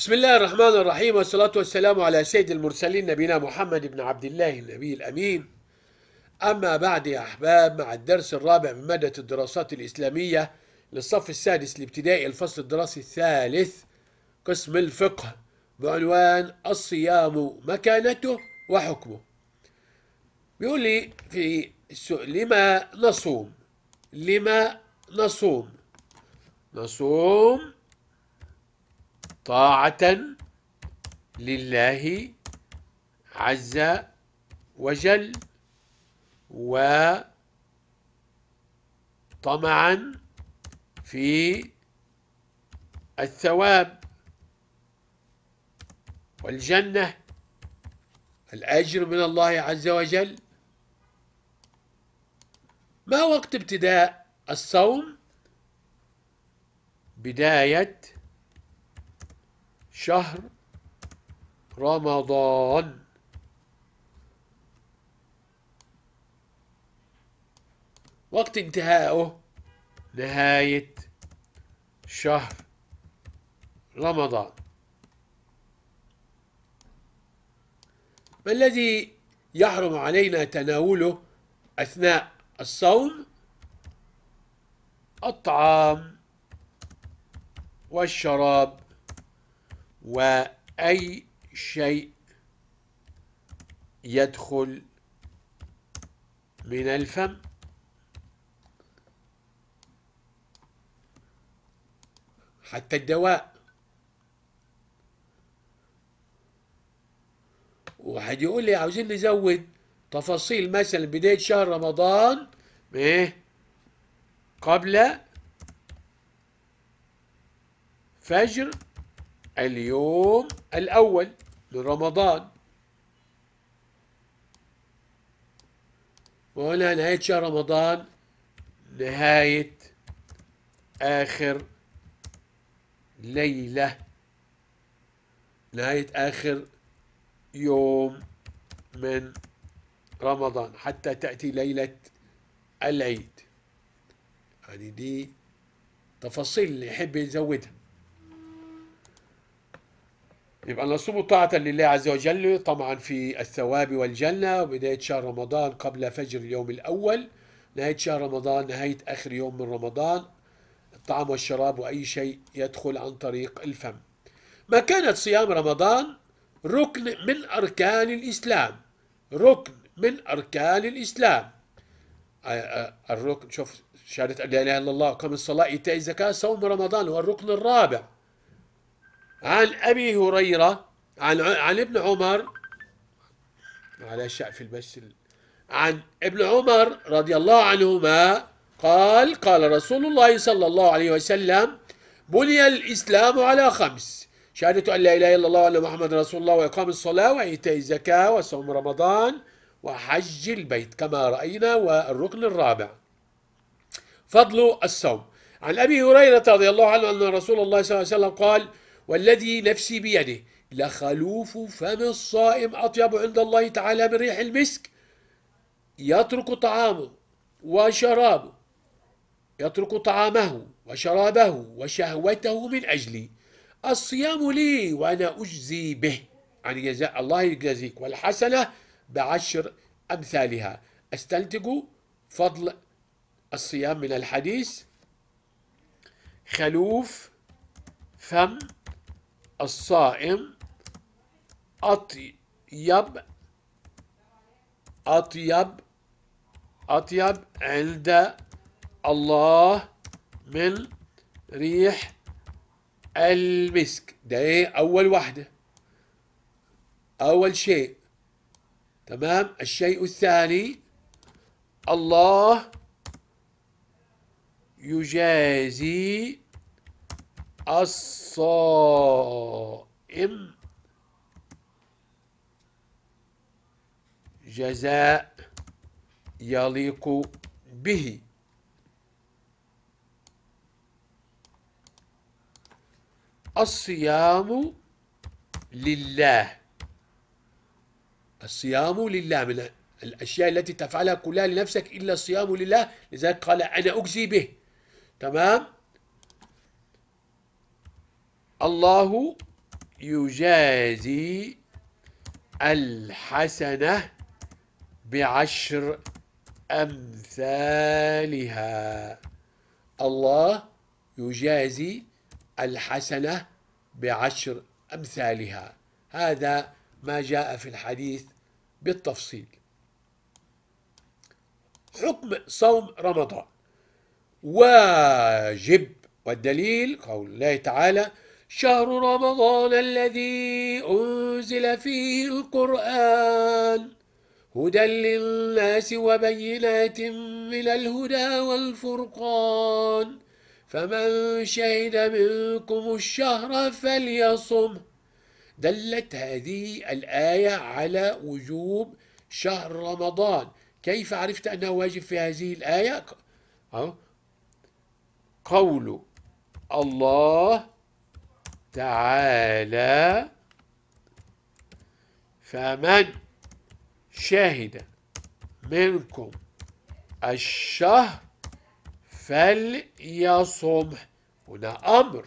بسم الله الرحمن الرحيم والصلاة والسلام على سيد المرسلين نبينا محمد بن عبد الله النبي الأمين أما بعد يا أحباب مع الدرس الرابع من مادة الدراسات الإسلامية للصف السادس الابتدائي الفصل الدراسي الثالث قسم الفقه بعنوان الصيام مكانته وحكمه بيقول لي في السؤال لما نصوم لما نصوم نصوم طاعة لله عز وجل وطمعا في الثواب والجنة الأجر من الله عز وجل ما وقت ابتداء الصوم بداية شهر رمضان وقت انتهائه نهاية شهر رمضان ما الذي يحرم علينا تناوله أثناء الصوم الطعام والشراب وأي شيء يدخل من الفم حتى الدواء واحد يقول لي عاوزين نزود تفاصيل مثلا بداية شهر رمضان ايه قبل فجر اليوم الأول لرمضان وهنا نهاية شهر رمضان نهاية آخر ليلة نهاية آخر يوم من رمضان حتى تأتي ليلة العيد يعني دي تفاصيل اللي يحب يزودها يبقى نصوم طاعة لله عز وجل طمعا في الثواب والجنة وبداية شهر رمضان قبل فجر اليوم الأول نهاية شهر رمضان نهاية آخر يوم من رمضان الطعام والشراب وأي شيء يدخل عن طريق الفم ما كانت صيام رمضان ركن من أركان الإسلام ركن من أركان الإسلام آه، آه، الركن شوف شهادة لا إله إلا الله وقام الصلاة إيتاء الزكاة صوم رمضان هو الركن الرابع عن أبي هريرة عن عن ابن عمر على شعف البس عن ابن عمر رضي الله عنهما قال قال رسول الله صلى الله عليه وسلم بني الإسلام على خمس شهادة أن لا إله إلا الله وأن محمد رسول الله وإقام الصلاة وإيتاء الزكاة وصوم رمضان وحج البيت كما رأينا والركن الرابع فضل الصوم عن أبي هريرة رضي الله عنه أن رسول الله صلى الله عليه وسلم قال والذي نفسي بيده لخلوف فم الصائم أطيب عند الله تعالى من ريح المسك يترك طعامه وشرابه يترك طعامه وشرابه وشهوته من أجلي الصيام لي وأنا أجزي به عن جزاء الله يجازيك والحسنة بعشر أمثالها استنتج فضل الصيام من الحديث خلوف فم الصائم أطيب أطيب أطيب عند الله من ريح المسك ده ايه أول واحدة أول شيء تمام الشيء الثاني الله يجازي الصائم جزاء يليق به الصيام لله الصيام لله من الأشياء التي تفعلها كلها لنفسك إلا الصيام لله لذلك قال أنا أجزي به تمام؟ الله يجازي الحسنة بعشر أمثالها الله يجازي الحسنة بعشر أمثالها هذا ما جاء في الحديث بالتفصيل حكم صوم رمضان واجب والدليل قول الله تعالى شهر رمضان الذي أنزل فيه القرآن هدى للناس وبينات من الهدى والفرقان فمن شهد منكم الشهر فليصم دلت هذه الآية على وجوب شهر رمضان كيف عرفت أنه واجب في هذه الآية أه؟ قول الله تعالى فمن شهد منكم الشهر فليصم هنا أمر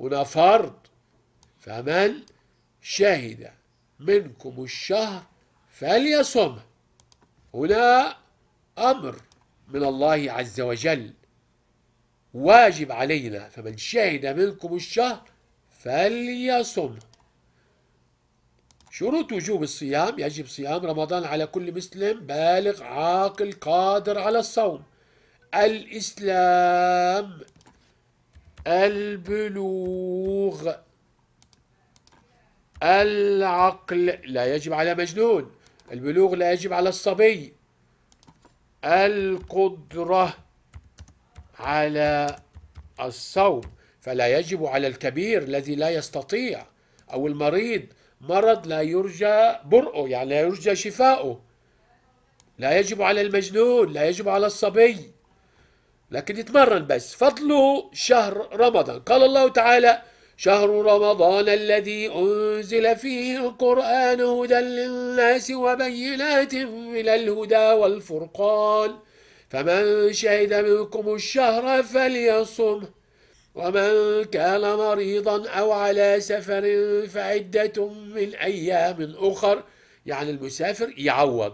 هنا فرض فمن شهد منكم الشهر فليصم هنا أمر من الله عز وجل واجب علينا فمن شهد منكم الشهر فليصم شروط وجوب الصيام يجب صيام رمضان على كل مسلم بالغ عاقل قادر على الصوم الإسلام البلوغ العقل لا يجب على مجنون البلوغ لا يجب على الصبي القدرة على الصوم فلا يجب على الكبير الذي لا يستطيع أو المريض مرض لا يرجى برؤه يعني لا يرجى شفاؤه لا يجب على المجنون لا يجب على الصبي لكن يتمرن بس فضله شهر رمضان قال الله تعالى شهر رمضان الذي أنزل فيه القرآن هدى للناس وبينات من الهدى والفرقان فمن شهد منكم الشهر فليصمه ومن كان مريضا أو على سفر فعدة من أيام أخر يعني المسافر يعوض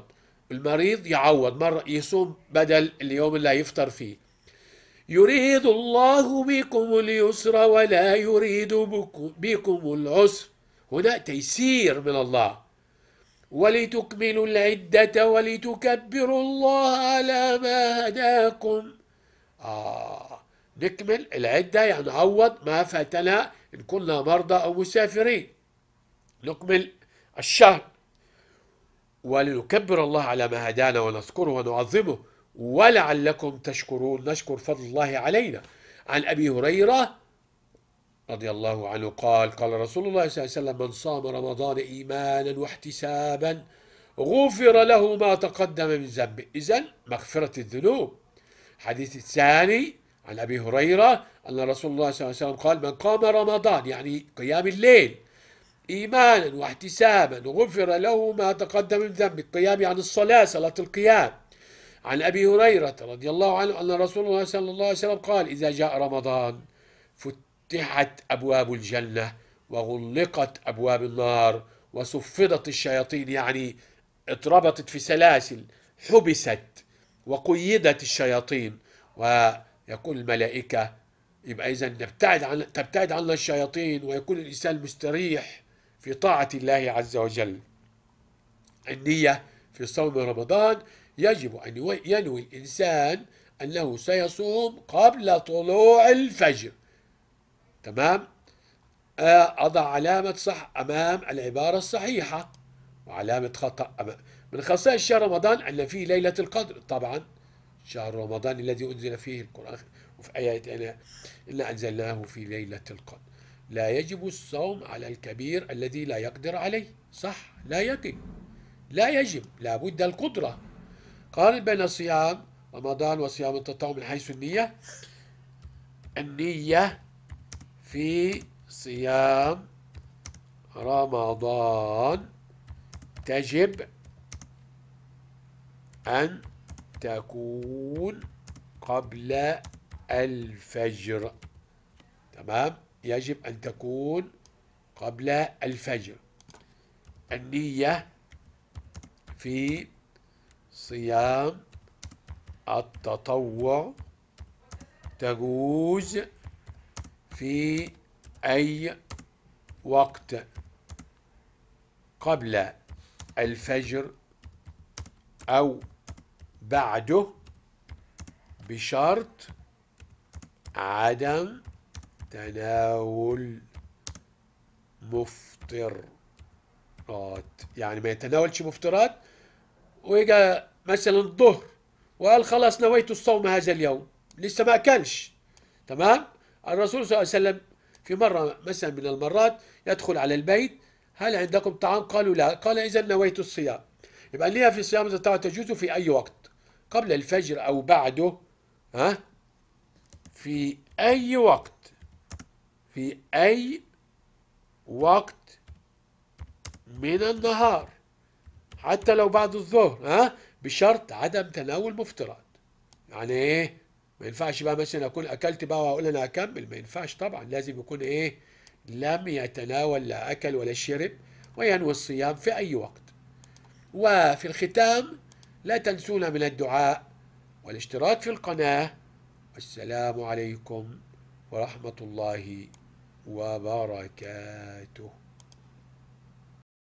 المريض يعوض مرة يصوم بدل اليوم اللي يفطر فيه يريد الله بكم اليسر ولا يريد بكم العسر هنا تيسير من الله ولتكملوا العدة ولتكبروا الله على ما هداكم آه نكمل العدة يعني عوض ما فاتنا إن كنا مرضى أو مسافرين نكمل الشهر ولنكبر الله على ما هدانا ونذكره ونعظمه ولعلكم تشكرون نشكر فضل الله علينا عن أبي هريرة رضي الله عنه قال قال رسول الله صلى الله عليه وسلم من صام رمضان إيمانا واحتسابا غفر له ما تقدم من ذنبه إذا مغفرة الذنوب الحديث الثاني عن أبي هريرة أن رسول الله صلى الله عليه وسلم قال من قام رمضان يعني قيام الليل إيمانا واحتسابا غفر له ما تقدم من ذنب القيام عن يعني الصلاة صلاة القيام عن أبي هريرة رضي الله عنه أن رسول الله صلى الله عليه وسلم قال إذا جاء رمضان فتحت أبواب الجنة وغلقت أبواب النار وصفدت الشياطين يعني اتربطت في سلاسل حبست وقيدت الشياطين و يقول الملائكة يبقى إذا نبتعد عن تبتعد عنا الشياطين ويكون الإنسان مستريح في طاعة الله عز وجل. النية في صوم رمضان يجب أن ينوي الإنسان أنه سيصوم قبل طلوع الفجر. تمام؟ آه، أضع علامة صح أمام العبارة الصحيحة وعلامة خطأ أمام من خصائص شهر رمضان أن فيه ليلة القدر طبعا شهر رمضان الذي أنزل فيه القرآن وفي أنا إلا أنزلناه في ليلة القدر لا يجب الصوم على الكبير الذي لا يقدر عليه صح لا يجب لا يجب لا بد القدرة قارن بين صيام رمضان وصيام التطوع من حيث النية النية في صيام رمضان تجب أن تكون قبل الفجر تمام يجب أن تكون قبل الفجر النية في صيام التطوع تجوز في أي وقت قبل الفجر أو بعده بشرط عدم تناول مفطرات يعني ما يتناولش مفطرات ويجا مثلا الظهر وقال خلاص نويت الصوم هذا اليوم لسه ما اكلش تمام الرسول صلى الله عليه وسلم في مرة مثلا من المرات يدخل على البيت هل عندكم طعام قالوا لا قال إذا نويت الصيام يبقى النية في الصيام تجوز في أي وقت قبل الفجر أو بعده ها في أي وقت في أي وقت من النهار حتى لو بعد الظهر ها بشرط عدم تناول مفطرات يعني ايه ما ينفعش بقى مثلا اكون اكلت بقى واقول انا اكمل ما ينفعش طبعا لازم يكون ايه لم يتناول لا اكل ولا شرب وينوي الصيام في اي وقت وفي الختام لا تنسونا من الدعاء والاشتراك في القناة والسلام عليكم ورحمة الله وبركاته